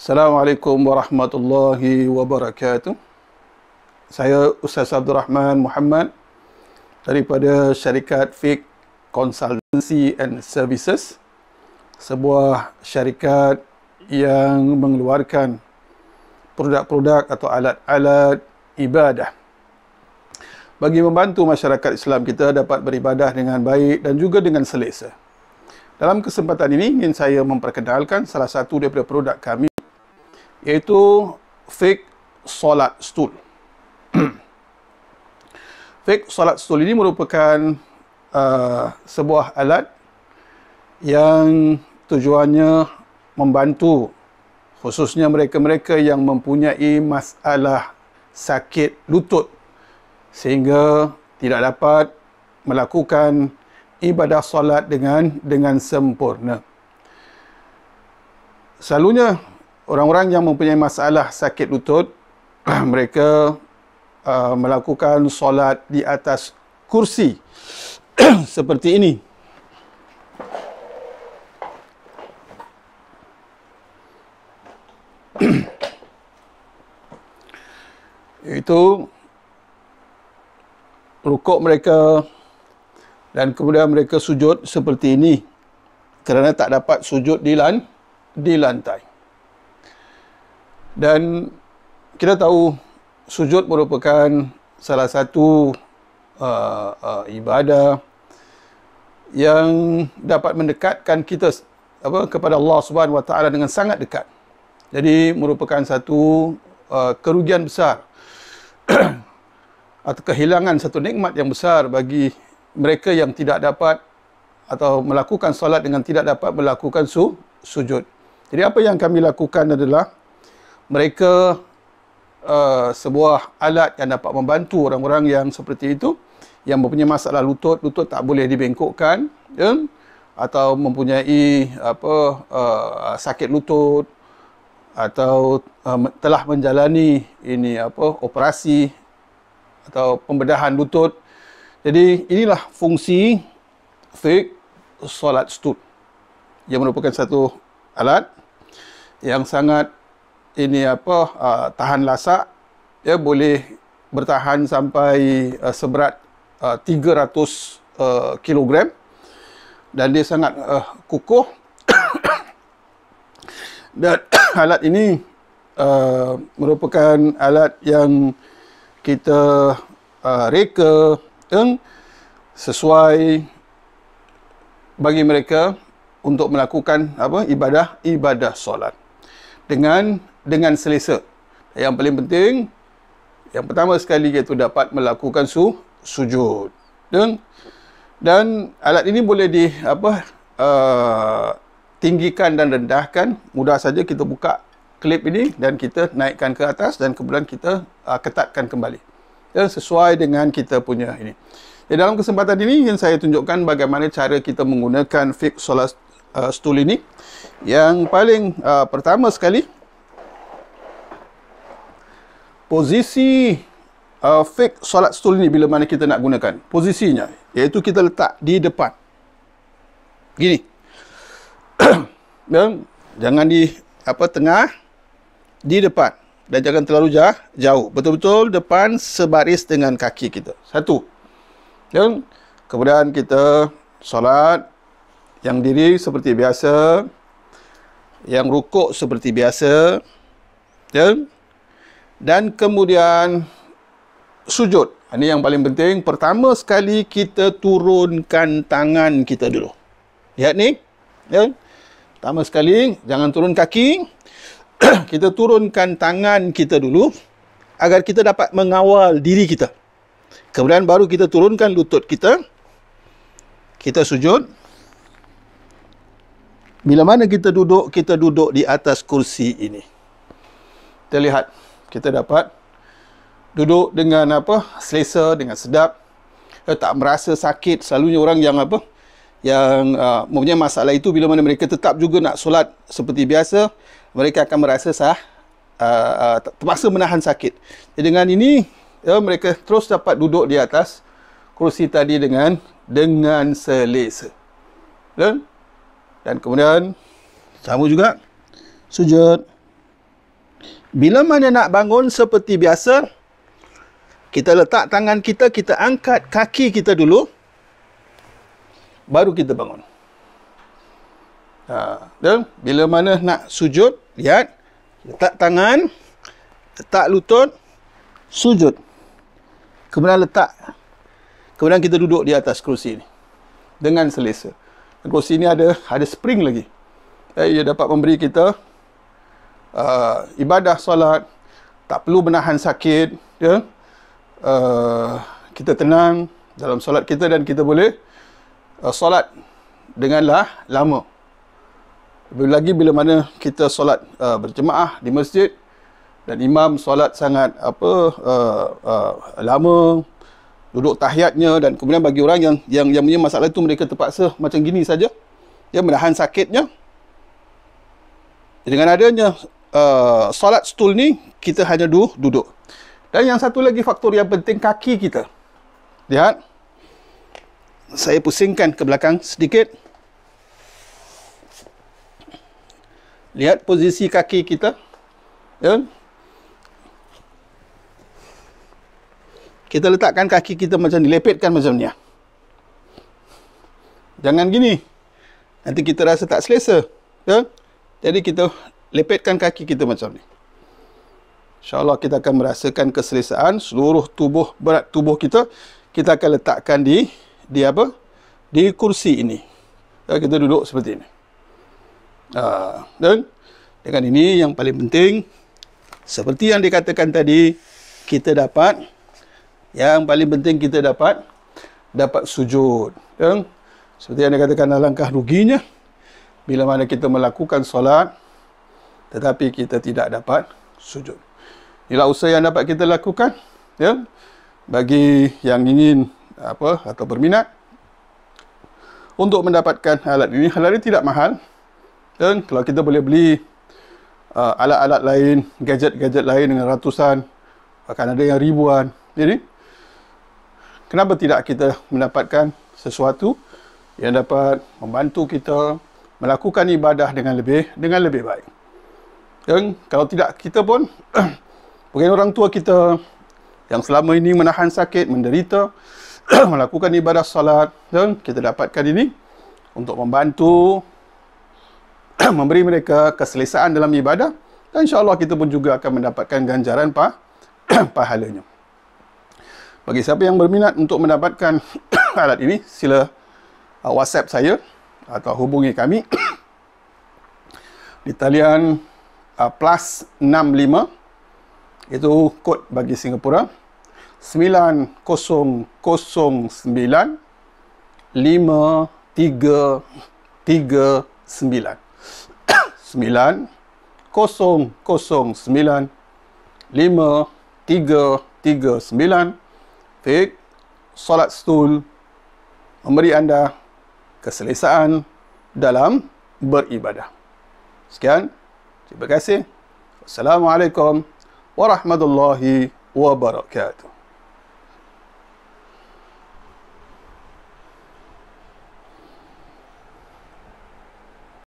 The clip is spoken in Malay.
Assalamualaikum warahmatullahi wabarakatuh. Saya Ustaz Abdul Rahman Muhammad daripada syarikat Fik Consultancy and Services, sebuah syarikat yang mengeluarkan produk-produk atau alat-alat ibadah bagi membantu masyarakat Islam kita dapat beribadah dengan baik dan juga dengan selesa. Dalam kesempatan ini ingin saya memperkenalkan salah satu daripada produk kami iaitu fake solat stool. fake solat stool ini merupakan uh, sebuah alat yang tujuannya membantu khususnya mereka-mereka yang mempunyai masalah sakit lutut sehingga tidak dapat melakukan ibadah solat dengan dengan sempurna. Selalunya orang-orang yang mempunyai masalah sakit lutut mereka uh, melakukan solat di atas kursi seperti ini itu rukuk mereka dan kemudian mereka sujud seperti ini kerana tak dapat sujud di di lantai dan kita tahu sujud merupakan salah satu uh, uh, ibadah yang dapat mendekatkan kita apa kepada Allah Subhanahu Wa Taala dengan sangat dekat. Jadi merupakan satu uh, kerugian besar atau kehilangan satu nikmat yang besar bagi mereka yang tidak dapat atau melakukan solat dengan tidak dapat melakukan su sujud. Jadi apa yang kami lakukan adalah mereka uh, sebuah alat yang dapat membantu orang-orang yang seperti itu yang mempunyai masalah lutut, lutut tak boleh dibengkokkan ya? atau mempunyai apa uh, sakit lutut atau uh, telah menjalani ini apa operasi atau pembedahan lutut. Jadi inilah fungsi fik solat stud. Yang merupakan satu alat yang sangat ini apa uh, tahan lasak ya boleh bertahan sampai uh, seberat uh, 300 uh, kg dan dia sangat uh, kukuh dan alat ini uh, merupakan alat yang kita uh, reka yang sesuai bagi mereka untuk melakukan apa ibadah ibadah solat dengan dengan selesa. Yang paling penting yang pertama sekali iaitu dapat melakukan su sujud. Dan dan alat ini boleh di apa uh, tinggikan dan rendahkan. Mudah saja kita buka klip ini dan kita naikkan ke atas dan kemudian kita uh, ketatkan kembali. dan sesuai dengan kita punya ini. Ya, dalam kesempatan ini ingin saya tunjukkan bagaimana cara kita menggunakan fix solat uh, stool ini yang paling uh, pertama sekali posisi uh, fake solat stool ini bila mana kita nak gunakan posisinya iaitu kita letak di depan gini dan jangan di apa tengah di depan dan jangan terlalu jauh jauh betul-betul depan sebaris dengan kaki kita satu dan kemudian kita solat yang diri seperti biasa. Yang rukuk seperti biasa. Ya? Dan kemudian sujud. Ha, ini yang paling penting. Pertama sekali kita turunkan tangan kita dulu. Lihat ni. Ya? Pertama sekali jangan turun kaki. kita turunkan tangan kita dulu. Agar kita dapat mengawal diri kita. Kemudian baru kita turunkan lutut kita. Kita sujud. Kita sujud. Bila mana kita duduk, kita duduk di atas kursi ini. Kita lihat, kita dapat duduk dengan apa? Selesa, dengan sedap. Eh, tak merasa sakit. Selalunya orang yang apa? Yang uh, mempunyai masalah itu bila mana mereka tetap juga nak solat seperti biasa, mereka akan merasa sah. Uh, terpaksa menahan sakit. Jadi dengan ini, ya, mereka terus dapat duduk di atas kursi tadi dengan dengan selesa. Lepas. Dan kemudian sama juga sujud. Bila mana nak bangun seperti biasa, kita letak tangan kita, kita angkat kaki kita dulu, baru kita bangun. Ha, dan bila mana nak sujud, lihat, letak tangan, letak lutut, sujud. Kemudian letak, kemudian kita duduk di atas kerusi ini dengan selesa. Kerusi ini ada ada spring lagi. Eh, ia dapat memberi kita uh, ibadah solat, tak perlu menahan sakit, ya. Uh, kita tenang dalam solat kita dan kita boleh uh, solat denganlah lama. Lebih lagi bila mana kita solat uh, berjemaah di masjid dan imam solat sangat apa uh, uh, lama duduk tahiyatnya dan kemudian bagi orang yang yang yang punya masalah itu mereka terpaksa macam gini saja ya menahan sakitnya dengan adanya uh, solat stool ni kita hanya du, duduk dan yang satu lagi faktor yang penting kaki kita lihat saya pusingkan ke belakang sedikit lihat posisi kaki kita ya kita letakkan kaki kita macam ni, lepetkan macam ni. Ah. Jangan gini. Nanti kita rasa tak selesa. Ya? Jadi kita lepetkan kaki kita macam ni. InsyaAllah kita akan merasakan keselesaan seluruh tubuh, berat tubuh kita. Kita akan letakkan di, di apa? Di kursi ini. Ya, kita duduk seperti ini. Ha, dan dengan ini yang paling penting, seperti yang dikatakan tadi, kita dapat yang paling penting kita dapat dapat sujud ya? seperti yang dikatakan langkah ruginya bila mana kita melakukan solat tetapi kita tidak dapat sujud inilah usaha yang dapat kita lakukan ya? bagi yang ingin apa atau berminat untuk mendapatkan alat ini alat ini tidak mahal ya? kalau kita boleh beli uh, alat-alat lain gadget-gadget lain dengan ratusan akan ada yang ribuan jadi ya? kenapa tidak kita mendapatkan sesuatu yang dapat membantu kita melakukan ibadah dengan lebih dengan lebih baik. Dan kalau tidak kita pun mungkin orang tua kita yang selama ini menahan sakit, menderita melakukan ibadah salat dan kita dapatkan ini untuk membantu memberi mereka keselesaan dalam ibadah dan insya-Allah kita pun juga akan mendapatkan ganjaran pah pahalanya. Bagi siapa yang berminat untuk mendapatkan alat ini, sila uh, WhatsApp saya atau hubungi kami di talian uh, plus 65 itu kod bagi Singapura 9009 fik solat stool memberi anda keselesaan dalam beribadah. Sekian. Terima kasih. Assalamualaikum warahmatullahi wabarakatuh.